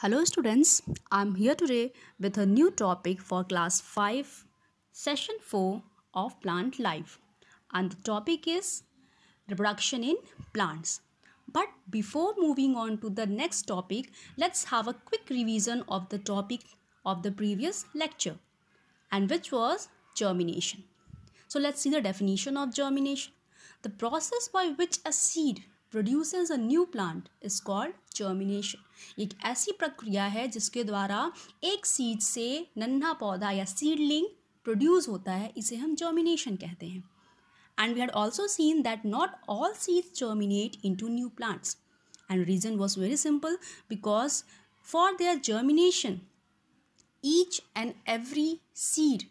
Hello students, I'm here today with a new topic for class 5, session 4 of plant life. And the topic is reproduction in plants. But before moving on to the next topic, let's have a quick revision of the topic of the previous lecture and which was germination. So let's see the definition of germination. The process by which a seed produces a new plant is called germination एक ऐसी प्रक्रिया है जिसके द्वारा एक seed से नन्हा पौधा या सीडलिंग प्रोड्यूस होता है इसे हम जर्मिनेशन कहते हैं and we had also seen that not all seeds germinate into new plants and reason was very simple because for their germination each and every seed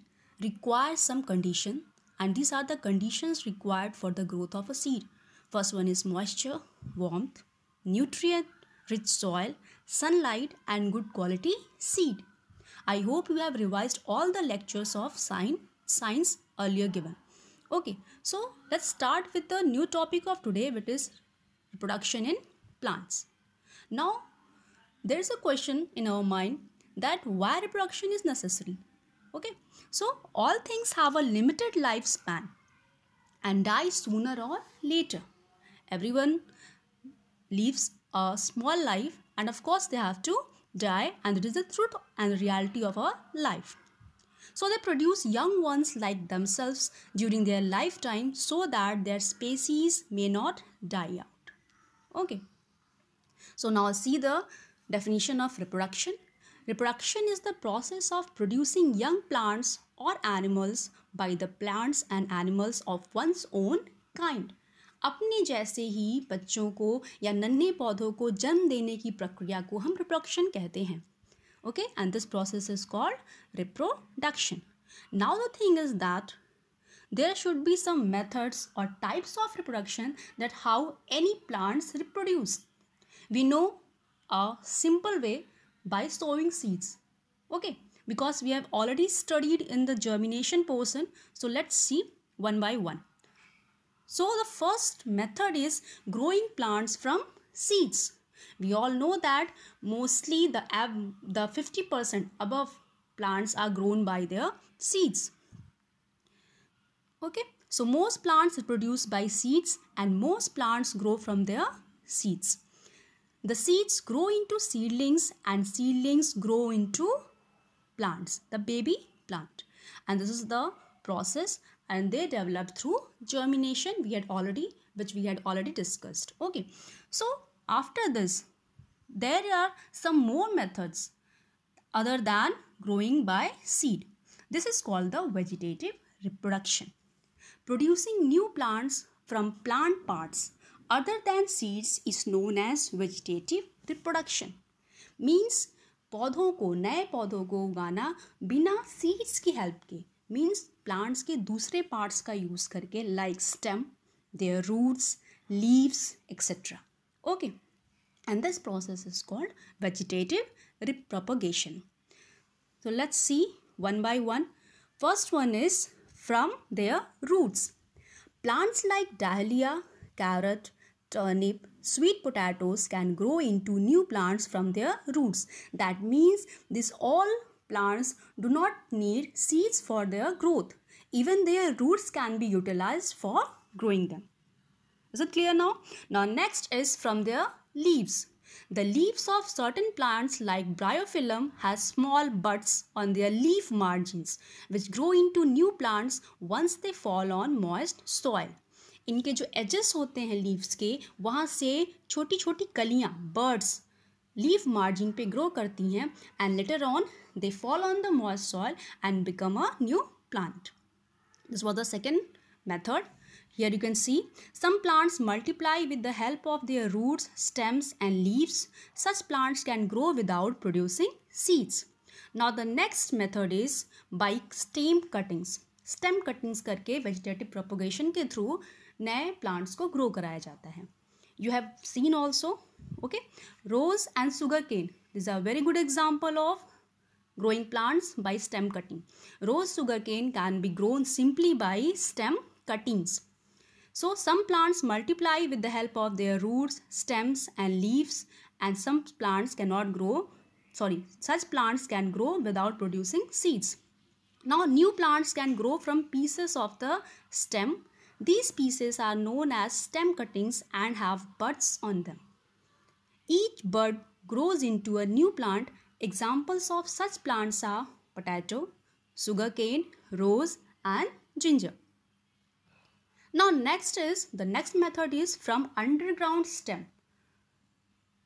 require some condition and this are the condition required for the growth of a seed First one is moisture, warmth, nutrient rich soil, sunlight and good quality seed. I hope you have revised all the lectures of science, earlier given. Okay, so let's start with the new topic of today which is reproduction in plants. Now, there is a question in our mind that why reproduction is necessary. Okay, so all things have a limited lifespan and die sooner or later everyone lives a small life and of course they have to die and it is the truth and reality of our life. So they produce young ones like themselves during their lifetime so that their species may not die out. Okay. So now see the definition of reproduction. Reproduction is the process of producing young plants or animals by the plants and animals of one's own kind. अपने जैसे ही बच्चों को या नन्हे पौधों को जन्म देने की प्रक्रिया को हम रिप्रोडक्शन कहते हैं okay and this process is called reproduction now the thing is that there should be some methods और types of reproduction that how any plants reproduce we know a simple way by sowing seeds okay because we have already studied in the germination portion so let's see one by one So the first method is growing plants from seeds. We all know that mostly the, the 50% above plants are grown by their seeds. Okay, so most plants are produced by seeds and most plants grow from their seeds. The seeds grow into seedlings and seedlings grow into plants, the baby plant. And this is the process and they develop through germination we had already which we had already discussed okay so after this there are some more methods other than growing by seed this is called the vegetative reproduction producing new plants from plant parts other than seeds is known as vegetative reproduction. Means, पौधों को नए पौधों को उगाना बिना seeds की help के means plants के दूसरे पार्ट्स का यूज करके like stem their roots leaves etcetera okay and this process is called vegetative propagation so let's see one by one first one is from their roots plants like dahlia carrot turnip sweet potatoes can grow into new plants from their roots that means this all Plants do not need seeds for their growth. Even their roots can be utilized for growing them. Is it clear now? Now next is from their leaves. The leaves of certain plants like bryophyllum has small buds on their leaf margins which grow into new plants once they fall on moist soil. इनके जो edges होते हैं leaves के वहाँ से छोटी छोटी कलियाँ buds लीव मार्जिन पे ग्रो करती हैं and later on they fall on the moist soil and become a new plant this was the second method here you can see some plants multiply with the help of their roots stems and leaves such plants can grow without producing seeds now the next method is by stem cuttings stem cuttings करके vegetative propagation के through नए plants को grow कराया जाता है you have seen also okay rose and sugarcane these are very good example of growing plants by stem cutting rose sugarcane can be grown simply by stem cuttings so some plants multiply with the help of their roots stems and leaves and some plants cannot grow sorry such plants can grow without producing seeds now new plants can grow from pieces of the stem these pieces are known as stem cuttings and have buds on them. Each bud grows into a new plant. Examples of such plants are potato, sugarcane, rose and ginger. Now next is the next method is from underground stem.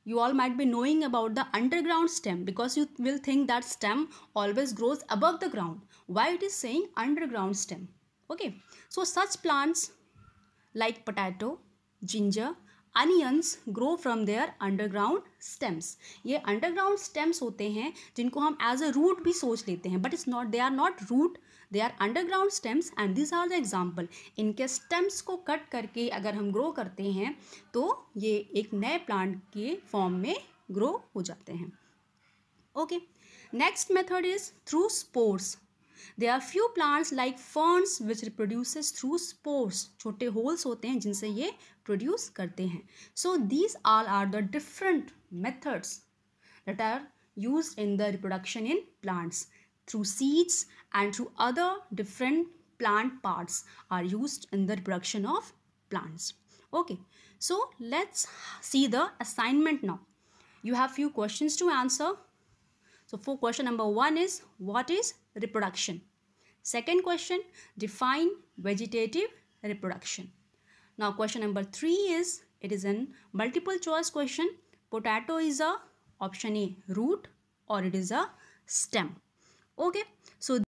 You all might be knowing about the underground stem because you will think that stem always grows above the ground. Why it is saying underground stem? Okay so such plants like potato ginger onions grow from their underground stems ये underground stems होते हैं जिनको हम as a root भी सोच लेते हैं but it's not they are not root they are underground stems and this are the example इनके स्टेम्स को कट करके अगर हम ग्रो करते हैं तो ये एक नए प्लांट के फॉर्म में ग्रो हो जाते हैं okay next method is through spores There are few plants like ferns which reproduces through spores. छोटे holes होते हैं जिनसे ये produce करते हैं. So these all are the different methods that are used in the reproduction in plants through seeds and through other different plant parts are used in the reproduction of plants. Okay, so let's see the assignment now. You have few questions to answer. So for question number one is what is reproduction? Second question define vegetative reproduction. Now question number three is it is a multiple choice question. Potato is a option A root or it is a stem. Okay. So